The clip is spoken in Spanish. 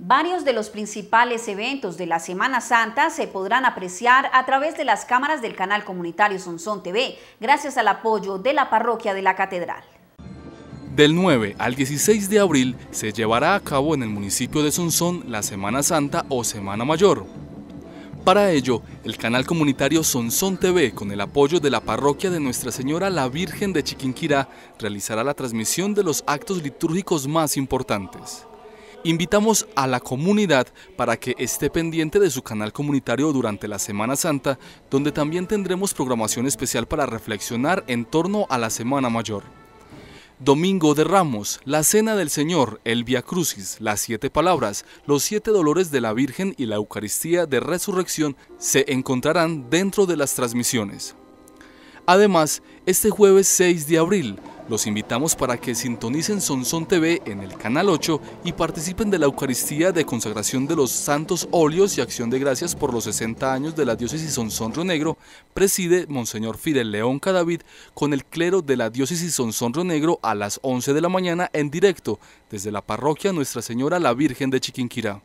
Varios de los principales eventos de la Semana Santa se podrán apreciar a través de las cámaras del canal comunitario Sonsón TV, gracias al apoyo de la parroquia de la Catedral. Del 9 al 16 de abril se llevará a cabo en el municipio de Sonsón la Semana Santa o Semana Mayor. Para ello, el canal comunitario Sonsón TV, con el apoyo de la parroquia de Nuestra Señora la Virgen de Chiquinquirá, realizará la transmisión de los actos litúrgicos más importantes. Invitamos a la comunidad para que esté pendiente de su canal comunitario durante la Semana Santa, donde también tendremos programación especial para reflexionar en torno a la Semana Mayor. Domingo de Ramos, la Cena del Señor, el Via Crucis, las Siete Palabras, los Siete Dolores de la Virgen y la Eucaristía de Resurrección se encontrarán dentro de las transmisiones. Además, este jueves 6 de abril, los invitamos para que sintonicen Sonson TV en el canal 8 y participen de la Eucaristía de consagración de los Santos Olios y Acción de Gracias por los 60 años de la diócesis Sonson Río Negro. Preside Monseñor Fidel León Cadavid con el clero de la diócesis Sonson Río Negro a las 11 de la mañana en directo desde la parroquia Nuestra Señora la Virgen de Chiquinquirá.